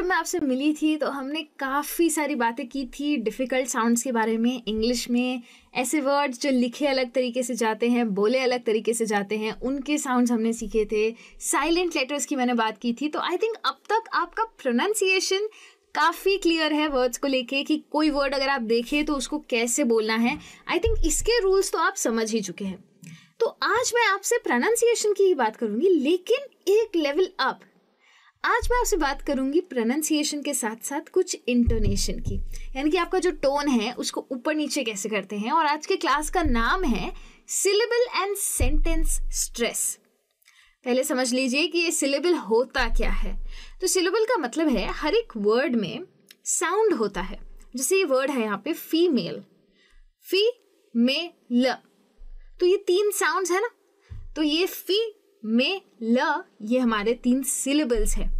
जब मैं आपसे मिली थी तो हमने काफ़ी सारी बातें की थी डिफ़िकल्ट साउंड्स के बारे में इंग्लिश में ऐसे वर्ड्स जो लिखे अलग तरीके से जाते हैं बोले अलग तरीके से जाते हैं उनके साउंड्स हमने सीखे थे साइलेंट लेटर्स की मैंने बात की थी तो आई थिंक अब तक आपका प्रोनाउंसिएशन काफ़ी क्लियर है वर्ड्स को लेके कि कोई वर्ड अगर आप देखें तो उसको कैसे बोलना है आई थिंक इसके रूल्स तो आप समझ ही चुके हैं तो आज मैं आपसे प्रोनाउंसिएशन की ही बात करूंगी लेकिन एक लेवल अप आज मैं आपसे बात करूंगी प्रोनाशिएशन के साथ साथ कुछ इंटोनेशन की यानी कि आपका जो टोन है उसको ऊपर नीचे कैसे करते हैं और आज के क्लास का नाम है सिलेबल एंड सेंटेंस स्ट्रेस पहले समझ लीजिए कि ये सिलेबल होता क्या है तो सिलेबल का मतलब है हर एक वर्ड में साउंड होता है जैसे ये वर्ड है यहाँ पे फीमेल फी मे ल तो ये तीन साउंड्स है ना तो ये फी में ल ये हमारे तीन सिलेबल्स हैं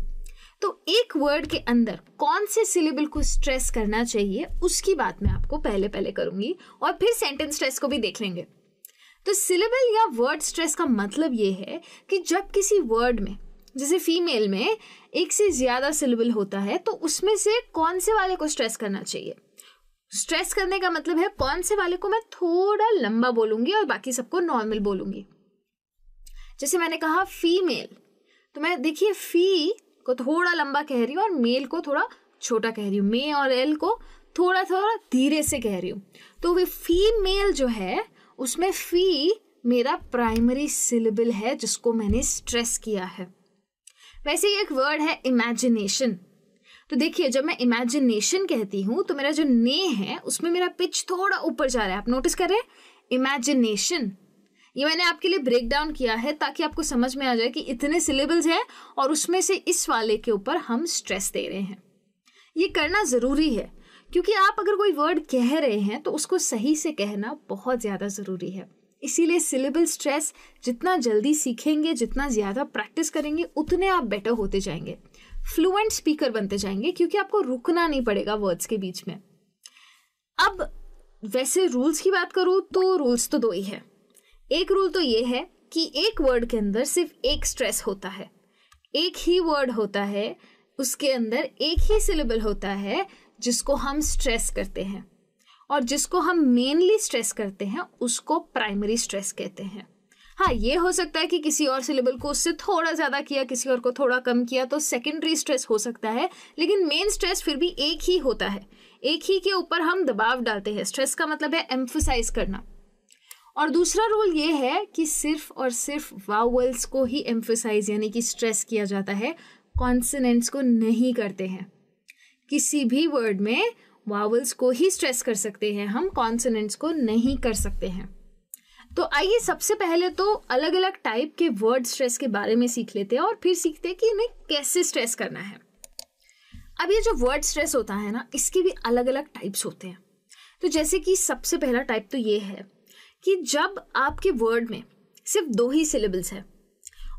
तो एक वर्ड के अंदर कौन से सिलेबल को स्ट्रेस करना चाहिए उसकी बात मैं आपको पहले पहले करूंगी और फिर सेंटेंस स्ट्रेस को भी देख लेंगे तो सिलेबल या वर्ड स्ट्रेस का मतलब ये है कि जब किसी वर्ड में जैसे फीमेल में एक से ज़्यादा सिलेबल होता है तो उसमें से कौन से वाले को स्ट्रेस करना चाहिए स्ट्रेस करने का मतलब है कौन से वाले को मैं थोड़ा लंबा बोलूँगी और बाकी सबको नॉर्मल बोलूँगी जैसे मैंने कहा फीमेल तो मैं देखिए फी को थोड़ा लंबा कह रही हूँ और मेल को थोड़ा छोटा कह रही हूँ मे और एल को थोड़ा थोड़ा धीरे से कह रही हूँ तो वे फीमेल जो है उसमें फी मेरा प्राइमरी सिलेबल है जिसको मैंने स्ट्रेस किया है वैसे ही एक वर्ड है इमेजिनेशन तो देखिए जब मैं इमेजिनेशन कहती हूँ तो मेरा जो ने है उसमें मेरा पिच थोड़ा ऊपर जा रहा है आप नोटिस कर रहे हैं इमेजिनेशन ये मैंने आपके लिए ब्रेक डाउन किया है ताकि आपको समझ में आ जाए कि इतने सिलेबल्स हैं और उसमें से इस वाले के ऊपर हम स्ट्रेस दे रहे हैं ये करना ज़रूरी है क्योंकि आप अगर कोई वर्ड कह रहे हैं तो उसको सही से कहना बहुत ज़्यादा ज़रूरी है इसीलिए सिलेबल स्ट्रेस जितना जल्दी सीखेंगे जितना ज़्यादा प्रैक्टिस करेंगे उतने आप बेटर होते जाएंगे फ्लुएंट स्पीकर बनते जाएंगे क्योंकि आपको रुकना नहीं पड़ेगा वर्ड्स के बीच में अब वैसे रूल्स की बात करूँ तो रूल्स तो दो ही है एक रूल तो ये है कि एक वर्ड के अंदर सिर्फ एक स्ट्रेस होता है एक ही वर्ड होता है उसके अंदर एक ही सिलेबल होता है जिसको हम स्ट्रेस करते हैं और जिसको हम मेनली स्ट्रेस करते हैं उसको प्राइमरी स्ट्रेस कहते हैं हाँ ये हो सकता है कि किसी और सिलेबल को उससे थोड़ा ज़्यादा किया किसी और को थोड़ा कम किया तो सेकेंडरी स्ट्रेस हो सकता है लेकिन मेन स्ट्रेस फिर भी एक ही होता है एक ही के ऊपर हम दबाव डालते हैं स्ट्रेस का मतलब है एम्फोसाइज करना और दूसरा रूल ये है कि सिर्फ और सिर्फ वाउल्स को ही एम्फोसाइज यानी कि स्ट्रेस किया जाता है कॉन्सनेंट्स को नहीं करते हैं किसी भी वर्ड में वावल्स को ही स्ट्रेस कर सकते हैं हम कॉन्सनेंट्स को नहीं कर सकते हैं तो आइए सबसे पहले तो अलग अलग टाइप के वर्ड स्ट्रेस के बारे में सीख लेते हैं और फिर सीखते हैं कि इन्हें कैसे स्ट्रेस करना है अब ये जो वर्ड स्ट्रेस होता है ना इसके भी अलग अलग टाइप्स होते हैं तो जैसे कि सबसे पहला टाइप तो ये है कि जब आपके वर्ड में सिर्फ दो ही सिलेबल्स है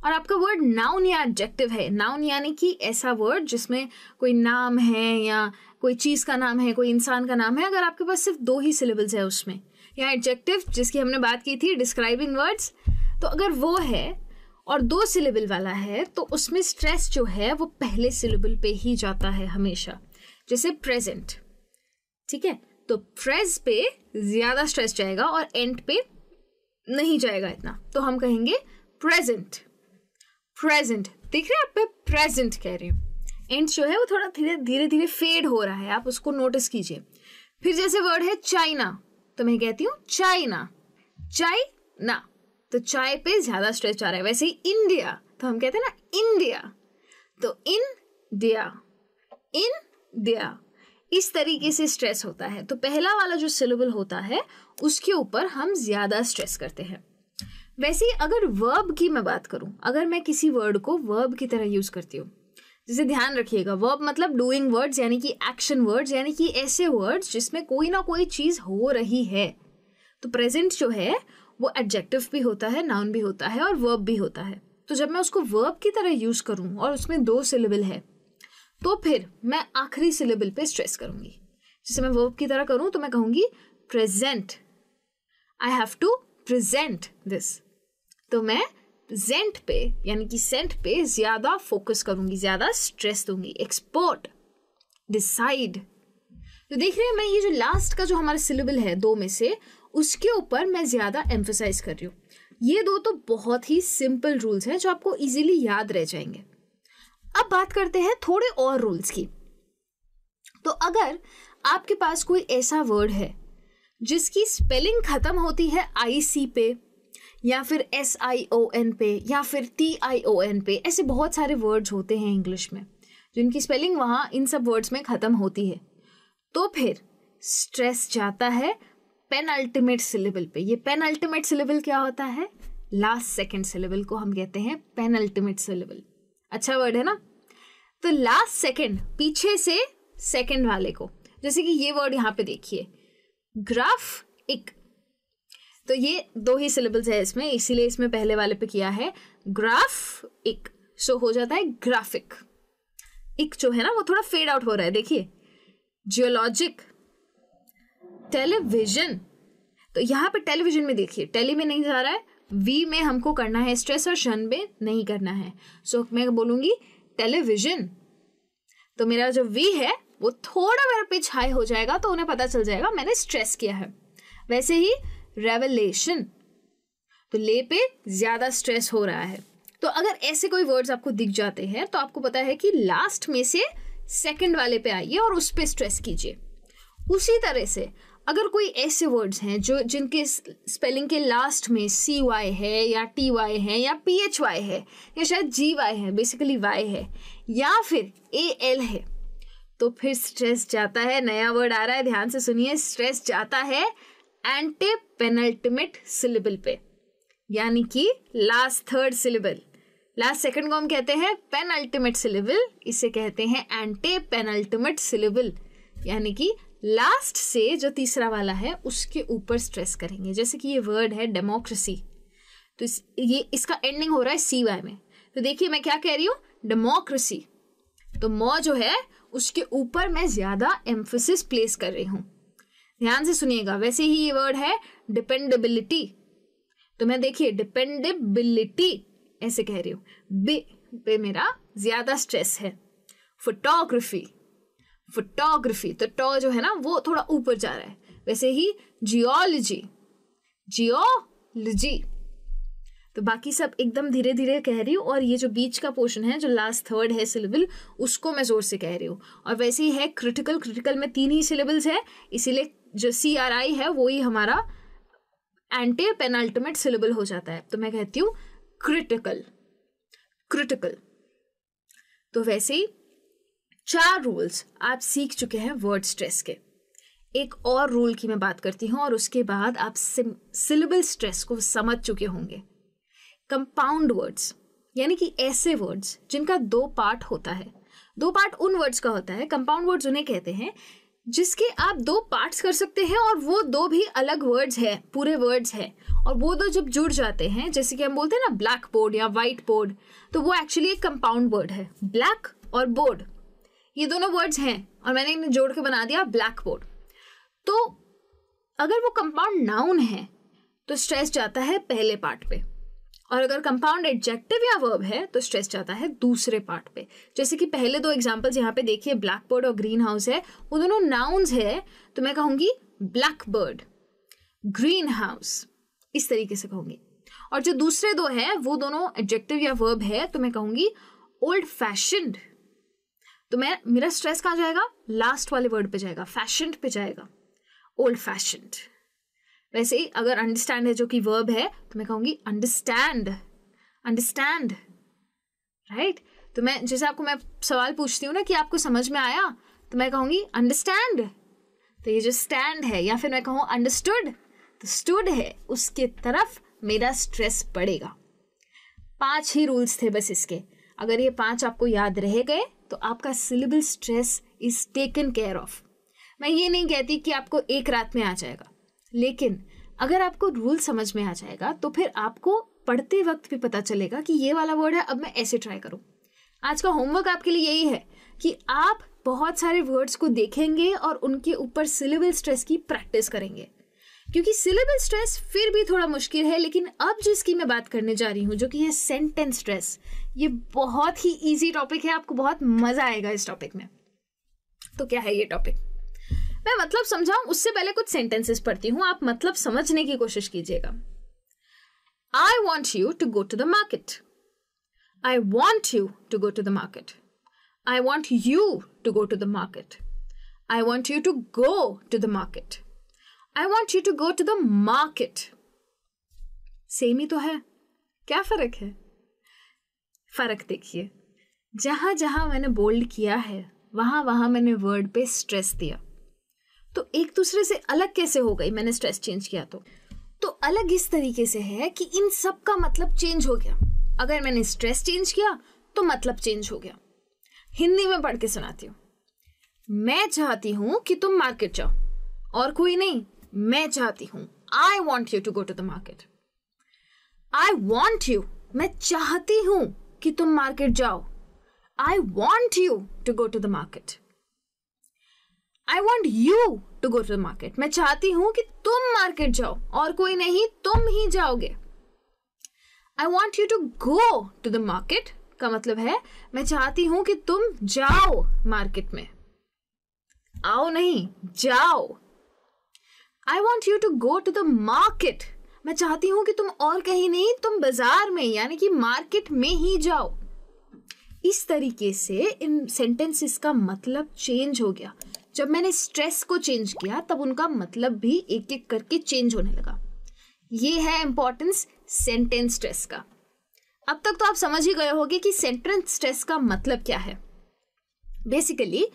और आपका वर्ड नाउन या एडजेक्टिव है नाउन यानी कि ऐसा वर्ड जिसमें कोई नाम है या कोई चीज़ का नाम है कोई इंसान का नाम है अगर आपके पास सिर्फ दो ही सिलेबल्स है उसमें या एडजेक्टिव जिसकी हमने बात की थी डिस्क्राइबिंग वर्ड्स तो अगर वो है और दो सिलेबल वाला है तो उसमें स्ट्रेस जो है वो पहले सिलेबल पे ही जाता है हमेशा जैसे प्रेजेंट ठीक है तो प्रेस पे ज़्यादा स्ट्रेस जाएगा और एंड पे नहीं जाएगा इतना तो हम कहेंगे प्रेजेंट प्रेजेंट देख रहे हैं आप प्रेजेंट कह रही हूँ एंड जो है वो थोड़ा धीरे धीरे धीरे फेड हो रहा है आप उसको नोटिस कीजिए फिर जैसे वर्ड है चाइना तो मैं कहती हूँ चाइना चाय ना तो चाय पे ज़्यादा स्ट्रेस जा रहा है वैसे ही इंडिया तो हम कहते हैं ना इंडिया तो इन दिया इन दिया इस तरीके से स्ट्रेस होता है तो पहला वाला जो सिलेबल होता है उसके ऊपर हम ज़्यादा स्ट्रेस करते हैं वैसे ही अगर वर्ब की मैं बात करूं अगर मैं किसी वर्ड को वर्ब की तरह यूज़ करती हूँ जिसे ध्यान रखिएगा वर्ब मतलब डूइंग वर्ड्स यानी कि एक्शन वर्ड्स यानी कि ऐसे वर्ड्स जिसमें कोई ना कोई चीज़ हो रही है तो प्रेजेंट जो है वो एडजेक्टिव भी होता है नाउन भी होता है और वर्ब भी होता है तो जब मैं उसको वर्ब की तरह यूज़ करूँ और उसमें दो सिलेबल है तो फिर मैं आखिरी सिलेबल पे स्ट्रेस करूंगी जैसे मैं वर्ब की तरह करूं तो मैं कहूंगी present I have to present this तो मैं जेंट पे यानी कि सेंट पे ज्यादा फोकस करूंगी ज्यादा स्ट्रेस दूंगी एक्सपोर्ट डिसाइड तो देख रहे हैं मैं ये जो लास्ट का जो हमारा सिलेबल है दो में से उसके ऊपर मैं ज़्यादा एम्फोसाइज कर रही हूँ ये दो तो बहुत ही सिंपल रूल्स हैं जो आपको इजीली याद रह जाएंगे अब बात करते हैं थोड़े और रूल्स की तो अगर आपके पास कोई ऐसा वर्ड है जिसकी स्पेलिंग ख़त्म होती है आई सी पे या फिर एस आई ओ एन पे या फिर टी आई ओ एन पे ऐसे बहुत सारे वर्ड्स होते हैं इंग्लिश में जिनकी स्पेलिंग वहाँ इन सब वर्ड्स में ख़त्म होती है तो फिर स्ट्रेस जाता है पेन अल्टीमेट सिलेबल पे ये पेन अल्टीमेट सिलेबल क्या होता है लास्ट सेकेंड सिलेबल को हम कहते हैं पेन अल्टीमेट सिलेबल अच्छा वर्ड है ना तो लास्ट सेकंड पीछे से सेकंड वाले को जैसे कि ये वर्ड यहाँ पे देखिए ग्राफ इक तो ये दो ही सिलेबल्स है इसमें इसीलिए इसमें पहले वाले पे किया है ग्राफ इक सो हो जाता है ग्राफिक इक जो है ना वो थोड़ा फेड आउट हो रहा है देखिए जियोलॉजिक टेलीविजन तो यहाँ पे टेलीविजन में देखिए टेली में नहीं जा रहा है वी में हमको करना है स्ट्रेस और शन में नहीं करना है सो so, मैं बोलूंगी टेलीविजन तो मेरा जो वी है वो थोड़ा मेरा पिच हाई हो जाएगा तो उन्हें पता चल जाएगा मैंने स्ट्रेस किया है वैसे ही रेवलेशन तो ले पे ज़्यादा स्ट्रेस हो रहा है तो अगर ऐसे कोई वर्ड्स आपको दिख जाते हैं तो आपको पता है कि लास्ट में से सेकंड वाले पे आइए और उस पर स्ट्रेस कीजिए उसी तरह से अगर कोई ऐसे वर्ड्स हैं जो जिनके स्पेलिंग के लास्ट में सी वाई है या टी वाई है या पी एच वाई है या शायद जी वाई है बेसिकली वाई है या फिर ए एल है तो फिर स्ट्रेस जाता है नया वर्ड आ रहा है ध्यान से सुनिए स्ट्रेस जाता है एंटे पेनल्टिमेट सिलेबल पे यानी कि last third syllable last second को हम कहते हैं पेनल्टीमेट सिलेबल इसे कहते हैं एंटे पेनल्टीमेट सिलेबल यानी कि लास्ट से जो तीसरा वाला है उसके ऊपर स्ट्रेस करेंगे जैसे कि ये वर्ड है डेमोक्रेसी तो इस ये इसका एंडिंग हो रहा है सी वाई में तो देखिए मैं क्या कह रही हूँ डेमोक्रेसी तो मॉ जो है उसके ऊपर मैं ज़्यादा एम्फोसिस प्लेस कर रही हूँ ध्यान से सुनिएगा वैसे ही ये वर्ड है डिपेंडेबिलिटी तो मैं देखिए डिपेंडेबिलिटी ऐसे कह रही हूँ बे पे मेरा ज़्यादा स्ट्रेस है फोटोग्राफी फोटोग्राफी तो टॉ जो है ना वो थोड़ा ऊपर जा रहा है वैसे ही जियोलॉजी जियोलॉजी तो बाकी सब एकदम धीरे धीरे कह रही हूँ और ये जो बीच का पोर्शन है जो लास्ट थर्ड है सिलेबल उसको मैं जोर से कह रही हूँ और वैसे ही है क्रिटिकल क्रिटिकल में तीन ही सिलेबल्स है इसीलिए जो सी आर आई है वो ही हमारा एंटी पेनाल्टमेट सिलेबल हो जाता है तो मैं कहती हूँ क्रिटिकल क्रिटिकल तो वैसे ही चार रूल्स आप सीख चुके हैं वर्ड स्ट्रेस के एक और रूल की मैं बात करती हूँ और उसके बाद आप सिलेबल स्ट्रेस को समझ चुके होंगे कंपाउंड वर्ड्स यानी कि ऐसे वर्ड्स जिनका दो पार्ट होता है दो पार्ट उन वर्ड्स का होता है कंपाउंड वर्ड्स उन्हें कहते हैं जिसके आप दो पार्ट्स कर सकते हैं और वो दो भी अलग वर्ड्स है पूरे वर्ड्स है और वो दो जब जुड़ जाते हैं जैसे कि हम बोलते हैं ना ब्लैक बोर्ड या वाइट बोर्ड तो वो एक्चुअली एक कंपाउंड वर्ड है ब्लैक और बोर्ड ये दोनों वर्ड्स हैं और मैंने इन्हें जोड़ के बना दिया ब्लैक बोर्ड तो अगर वो कंपाउंड नाउन है तो स्ट्रेस जाता है पहले पार्ट पे और अगर कंपाउंड एडजेक्टिव या वर्ब है तो स्ट्रेस जाता है दूसरे पार्ट पे जैसे कि पहले दो एग्जांपल्स यहाँ पे देखिए ब्लैक बर्ड और ग्रीन हाउस है वो दोनों नाउन्स है तो मैं कहूँगी ब्लैक बर्ड ग्रीन हाउस इस तरीके से कहूँगी और जो दूसरे दो है वो दोनों एडजेक्टिव या वर्ब है तो मैं कहूँगी ओल्ड फैशनड तो मैं मेरा स्ट्रेस कहाँ जाएगा लास्ट वाले वर्ड पे जाएगा फैशन पे जाएगा ओल्ड फैशन वैसे ही अगर अंडरस्टैंड है जो कि वर्ब है तो मैं कहूँगी अंडरस्टैंड अंडरस्टैंड राइट तो मैं जैसे आपको मैं सवाल पूछती हूँ ना कि आपको समझ में आया तो मैं कहूँगी अंडरस्टैंड तो ये जो स्टैंड है या फिर मैं कहूँ अंडरस्टूड तो स्टूड है उसके तरफ मेरा स्ट्रेस पड़ेगा पांच ही रूल्स थे बस इसके अगर ये पांच आपको याद रह गए तो आपका syllable stress is taken care of मैं ये नहीं कहती कि आपको एक रात में आ जाएगा लेकिन अगर आपको रूल समझ में आ जाएगा तो फिर आपको पढ़ते वक्त भी पता चलेगा कि ये वाला वर्ड है अब मैं ऐसे ट्राई करूँ आज का होमवर्क आपके लिए यही है कि आप बहुत सारे वर्ड्स को देखेंगे और उनके ऊपर सिलेबल स्ट्रेस की प्रैक्टिस करेंगे क्योंकि सिलेबल स्ट्रेस फिर भी थोड़ा मुश्किल है लेकिन अब जिसकी मैं बात करने जा रही हूँ जो कि है सेंटेंस स्ट्रेस ये बहुत ही ईजी टॉपिक है आपको बहुत मज़ा आएगा इस टॉपिक में तो क्या है ये टॉपिक मैं मतलब समझाऊं उससे पहले कुछ सेंटेंसेस पढ़ती हूँ आप मतलब समझने की कोशिश कीजिएगा I want you to go to the market I want you to go to the market I want you to go to the market I want you to go to the market I want you to go to the market same ही तो है क्या फ़र्क है फ़र्क देखिए जहां जहां मैंने बोल्ड किया है वहां वहां मैंने वर्ड पे स्ट्रेस दिया तो एक दूसरे से अलग कैसे हो गई मैंने स्ट्रेस चेंज किया तो तो अलग इस तरीके से है कि इन सब का मतलब चेंज हो गया अगर मैंने स्ट्रेस चेंज किया तो मतलब चेंज हो गया हिंदी में पढ़ के सुनाती हूँ मैं चाहती हूँ कि तुम मार्केट जाओ और कोई नहीं मैं चाहती हूँ I want you to go to the market I want you मैं चाहती हूं कि तुम मार्केट जाओ I want you to go to the market I want you to go to the market मैं चाहती हूं कि तुम मार्केट जाओ और कोई नहीं तुम ही जाओगे I want you to go to the market का मतलब है मैं चाहती हूं कि तुम जाओ मार्केट में आओ नहीं जाओ I want you to go to the market मैं चाहती हूँ कि तुम और कहीं नहीं तुम बाजार में यानी कि मार्केट में ही जाओ इस तरीके से इन सेंटेंसेस का मतलब चेंज हो गया जब मैंने स्ट्रेस को चेंज किया तब उनका मतलब भी एक एक करके चेंज होने लगा ये है इंपॉर्टेंस सेंटेंस स्ट्रेस का अब तक तो आप समझ ही गए होगे कि सेंटेंस स्ट्रेस का मतलब क्या है बेसिकली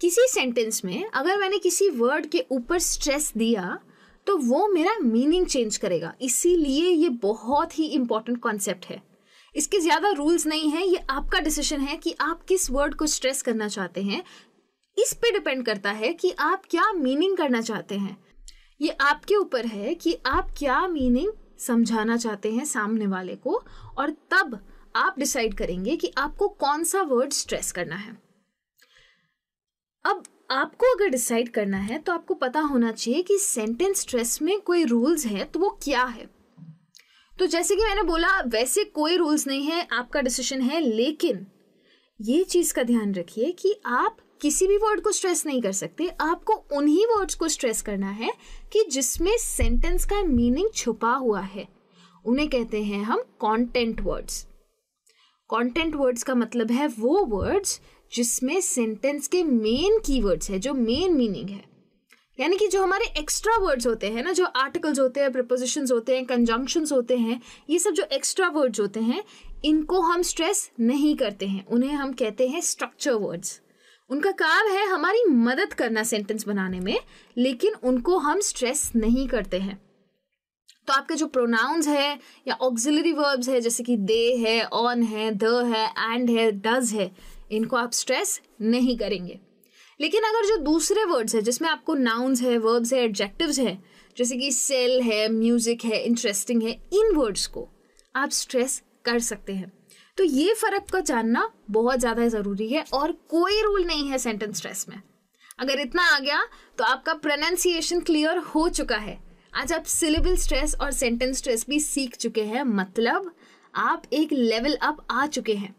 किसी सेंटेंस में अगर मैंने किसी वर्ड के ऊपर स्ट्रेस दिया तो वो मेरा मीनिंग चेंज करेगा इसीलिए ये बहुत ही इम्पॉर्टेंट कॉन्सेप्ट है इसके ज़्यादा रूल्स नहीं है ये आपका डिसीजन है कि आप किस वर्ड को स्ट्रेस करना चाहते हैं इस पे डिपेंड करता है कि आप क्या मीनिंग करना चाहते हैं ये आपके ऊपर है कि आप क्या मीनिंग समझाना चाहते हैं सामने वाले को और तब आप डिसाइड करेंगे कि आपको कौन सा वर्ड स्ट्रेस करना है अब आपको अगर डिसाइड करना है तो आपको पता होना चाहिए कि सेंटेंस स्ट्रेस में कोई रूल्स है तो वो क्या है तो जैसे कि मैंने बोला वैसे कोई रूल्स नहीं है आपका डिसीजन है लेकिन ये चीज़ का ध्यान रखिए कि आप किसी भी वर्ड को स्ट्रेस नहीं कर सकते आपको उन्हीं वर्ड्स को स्ट्रेस करना है कि जिसमें सेंटेंस का मीनिंग छुपा हुआ है उन्हें कहते हैं हम कॉन्टेंट वर्ड्स कॉन्टेंट वर्ड्स का मतलब है वो वर्ड्स जिसमें सेंटेंस के मेन कीवर्ड्स है जो मेन मीनिंग है यानी कि जो हमारे एक्स्ट्रा वर्ड्स होते हैं ना जो आर्टिकल्स होते हैं प्रपोजिशंस होते हैं कंजंक्शंस होते हैं ये सब जो एक्स्ट्रा वर्ड्स होते हैं इनको हम स्ट्रेस नहीं करते हैं उन्हें हम कहते हैं स्ट्रक्चर वर्ड्स उनका काम है हमारी मदद करना सेंटेंस बनाने में लेकिन उनको हम स्ट्रेस नहीं करते हैं तो आपके जो प्रोनाउंस है या ऑक्सिलरी वर्ब्स है जैसे कि दे है ऑन है द है एंड है डज है इनको आप स्ट्रेस नहीं करेंगे लेकिन अगर जो दूसरे वर्ड्स है जिसमें आपको नाउन्स है वर्ब्स है एडजेक्टिव है जैसे कि सेल है म्यूजिक है इंटरेस्टिंग है इन वर्ड्स को आप स्ट्रेस कर सकते हैं तो ये फर्क का जानना बहुत ज़्यादा ज़रूरी है और कोई रूल नहीं है सेंटेंस स्ट्रेस में अगर इतना आ गया तो आपका प्रोनाउंसिएशन क्लियर हो चुका है आज आप सिलेबल स्ट्रेस और सेंटेंस स्ट्रेस भी सीख चुके हैं मतलब आप एक लेवल अप आ चुके हैं